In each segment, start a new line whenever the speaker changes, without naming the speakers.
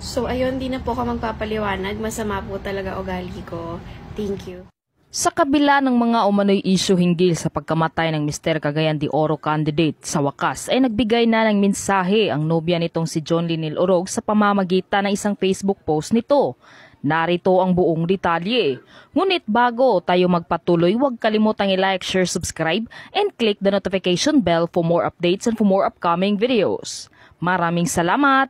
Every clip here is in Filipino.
So, ayun, di na po ako magpapaliwanag. Masama po talaga ugali ko. Thank you. Sa kabila ng mga umano'y isyu hinggil sa pagkamatay ng Mr. Cagayan de Oro candidate, sa wakas ay nagbigay na ng mensahe ang nobya nitong si John Linil Orog sa pamamagitan ng isang Facebook post nito. Narito ang buong detalye. Ngunit bago tayo magpatuloy, huwag kalimutang i-like, share, subscribe, and click the notification bell for more updates and for more upcoming videos. Maraming salamat!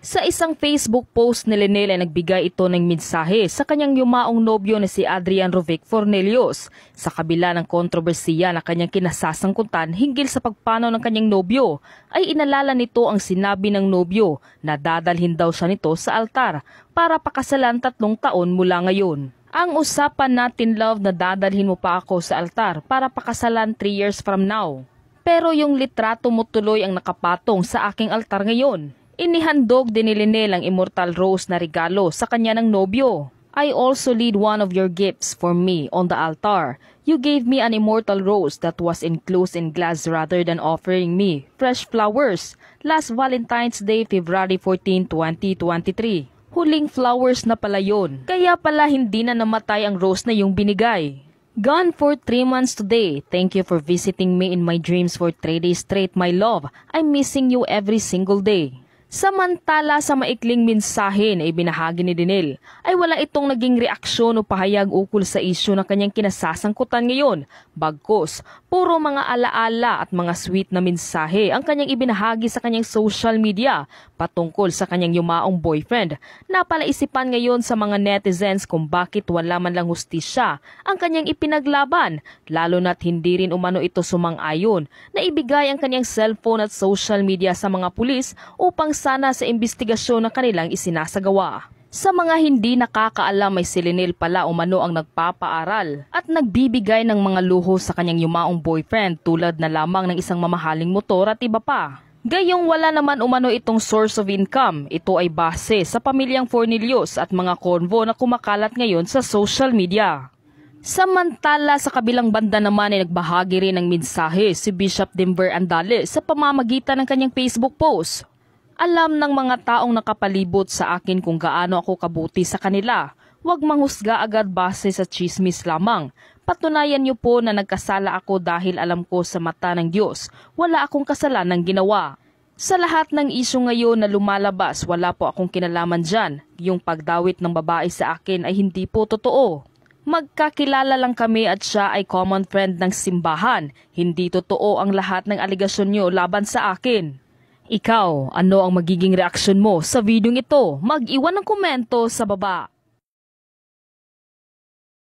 Sa isang Facebook post ni Lenel ay nagbigay ito ng mensahe sa kanyang yumaong nobyo na si Adrian Rovic Fornelios sa kabila ng kontrobersiya na kanyang kinasasangkutan hinggil sa pagpanaw ng kanyang nobyo ay inalala nito ang sinabi ng nobyo na dadalhin daw siya nito sa altar para pakasalan tatlong taon mula ngayon. Ang usapan natin love na dadalhin mo pa ako sa altar para pakasalan 3 years from now. Pero yung litrato mo tuloy ang nakapatong sa aking altar ngayon. Inihandog din ni Linel ang immortal rose na regalo sa kanya ng nobyo. I also lead one of your gifts for me on the altar. You gave me an immortal rose that was enclosed in glass rather than offering me fresh flowers. Last Valentine's Day, February 14, 2023. Huling flowers na pala yun. Kaya pala hindi na namatay ang rose na yung binigay. Gone for three months today. Thank you for visiting me in my dreams for three days straight, my love. I'm missing you every single day. Samantala sa maikling mensahe na ibinahagi ni Dinel ay wala itong naging reaksyon o pahayag ukol sa isyu na kanyang kinasasangkutan ngayon. Bagkos, puro mga alaala at mga sweet na mensahe ang kanyang ibinahagi sa kanyang social media patungkol sa kanyang yumaong boyfriend. Napalaisipan ngayon sa mga netizens kung bakit wala man lang hustisya ang kanyang ipinaglaban lalo na't hindi rin umano ito sumang-ayon na ibigay ang kanyang cellphone at social media sa mga pulis upang sana sa imbestigasyon ng kanilang isinasagawa. Sa mga hindi nakakaalam ay si Linel pala umano ang nagpapaaral at nagbibigay ng mga luho sa kanyang yumaong boyfriend tulad na lamang ng isang mamahaling motor at iba pa. Gayong wala naman umano itong source of income, ito ay base sa pamilyang Fornilios at mga konvo na kumakalat ngayon sa social media. Samantala sa kabilang banda naman ay nagbahagi rin ng mensahe si Bishop Denver Andale sa pamamagitan ng kanyang Facebook post alam ng mga taong nakapalibot sa akin kung gaano ako kabuti sa kanila. Huwag manghusga agad base sa chismis lamang. Patunayan niyo po na nagkasala ako dahil alam ko sa mata ng Diyos, wala akong kasalanang ginawa. Sa lahat ng isyo ngayon na lumalabas, wala po akong kinalaman dyan. Yung pagdawit ng babae sa akin ay hindi po totoo. Magkakilala lang kami at siya ay common friend ng simbahan. Hindi totoo ang lahat ng aligasyon niyo laban sa akin. Ikaw, ano ang magiging reaksyon mo sa videong ito? Mag-iwan ng komento sa baba.